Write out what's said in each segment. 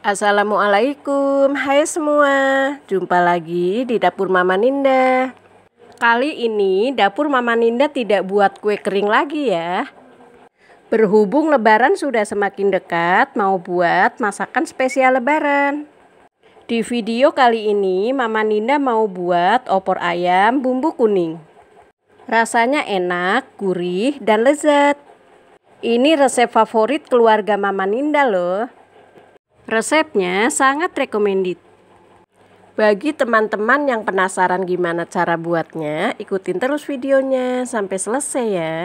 Assalamualaikum, hai semua. Jumpa lagi di dapur Mama Ninda. Kali ini dapur Mama Ninda tidak buat kue kering lagi ya. Berhubung lebaran sudah semakin dekat, mau buat masakan spesial lebaran. Di video kali ini Mama Ninda mau buat opor ayam bumbu kuning. Rasanya enak, gurih, dan lezat. Ini resep favorit keluarga Mama Ninda loh. Resepnya sangat recommended. Bagi teman-teman yang penasaran gimana cara buatnya, ikutin terus videonya sampai selesai ya.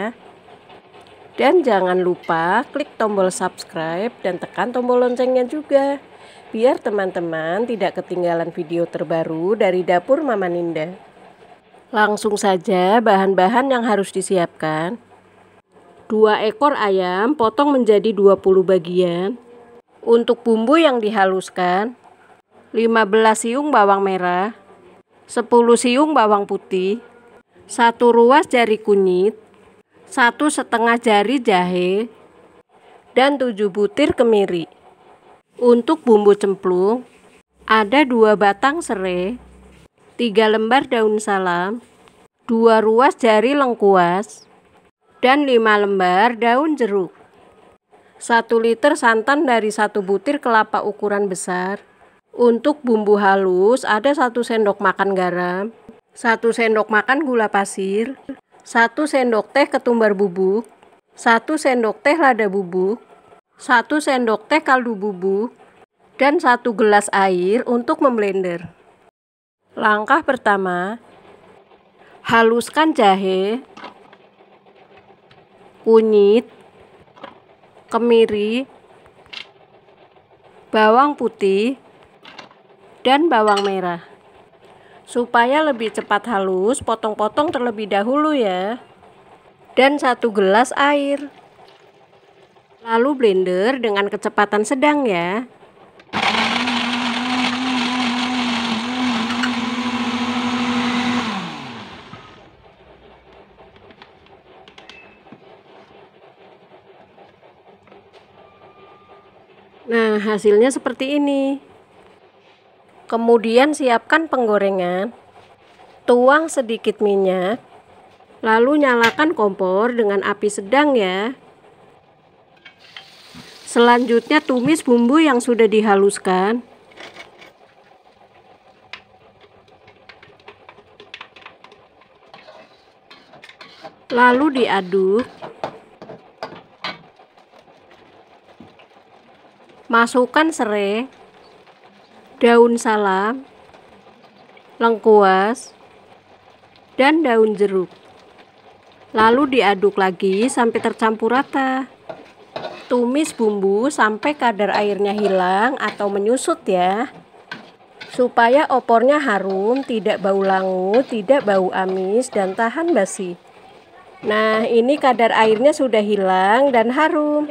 Dan jangan lupa klik tombol subscribe dan tekan tombol loncengnya juga. Biar teman-teman tidak ketinggalan video terbaru dari dapur Mama Ninda. Langsung saja bahan-bahan yang harus disiapkan. 2 ekor ayam potong menjadi 20 bagian. Untuk bumbu yang dihaluskan, 15 siung bawang merah, 10 siung bawang putih, 1 ruas jari kunyit, 1 setengah jari jahe, dan 7 butir kemiri. Untuk bumbu cemplung, ada 2 batang serai, 3 lembar daun salam, 2 ruas jari lengkuas, dan 5 lembar daun jeruk. 1 liter santan dari 1 butir kelapa ukuran besar. Untuk bumbu halus ada 1 sendok makan garam, 1 sendok makan gula pasir, 1 sendok teh ketumbar bubuk, 1 sendok teh lada bubuk, 1 sendok teh kaldu bubuk, dan 1 gelas air untuk memblender. Langkah pertama, haluskan jahe, kunyit, kemiri, bawang putih, dan bawang merah. Supaya lebih cepat halus, potong-potong terlebih dahulu ya. Dan satu gelas air. Lalu blender dengan kecepatan sedang ya. Nah, hasilnya seperti ini. Kemudian siapkan penggorengan, tuang sedikit minyak, lalu nyalakan kompor dengan api sedang ya. Selanjutnya tumis bumbu yang sudah dihaluskan. Lalu diaduk. masukkan serai, daun salam, lengkuas, dan daun jeruk. Lalu diaduk lagi sampai tercampur rata. Tumis bumbu sampai kadar airnya hilang atau menyusut ya. Supaya opornya harum, tidak bau langu, tidak bau amis, dan tahan basi. Nah, ini kadar airnya sudah hilang dan harum.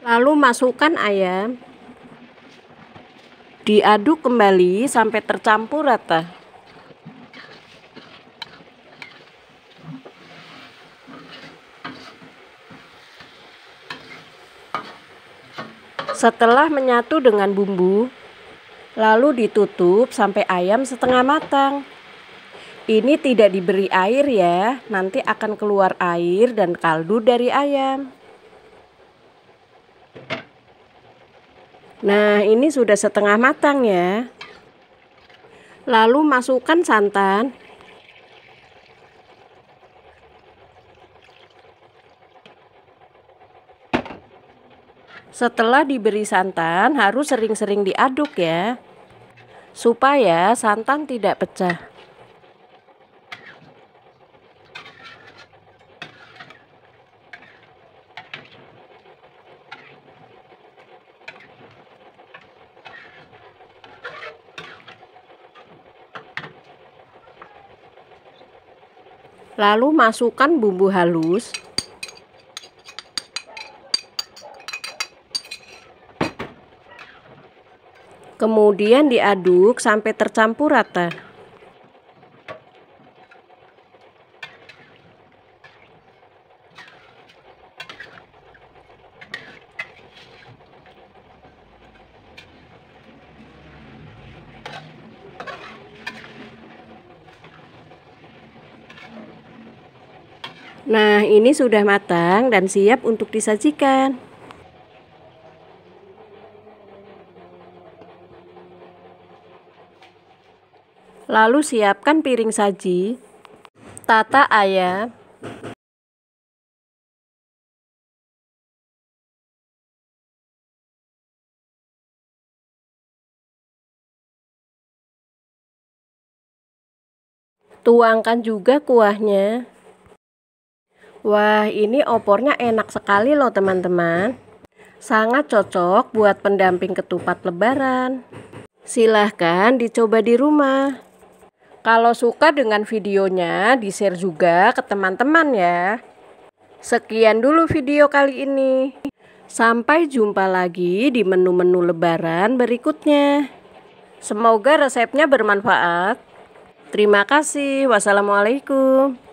Lalu masukkan ayam diaduk kembali sampai tercampur rata setelah menyatu dengan bumbu lalu ditutup sampai ayam setengah matang ini tidak diberi air ya nanti akan keluar air dan kaldu dari ayam Nah, ini sudah setengah matang ya. Lalu masukkan santan. Setelah diberi santan, harus sering-sering diaduk ya. Supaya santan tidak pecah. Lalu masukkan bumbu halus Kemudian diaduk sampai tercampur rata. Nah, ini sudah matang dan siap untuk disajikan. Lalu siapkan piring saji, tata ayam, tuangkan juga kuahnya. Wah, ini opornya enak sekali loh teman-teman. Sangat cocok buat pendamping ketupat lebaran. Silahkan dicoba di rumah. Kalau suka dengan videonya, di-share juga ke teman-teman ya. Sekian dulu video kali ini. Sampai jumpa lagi di menu-menu lebaran berikutnya. Semoga resepnya bermanfaat. Terima kasih. Wassalamualaikum.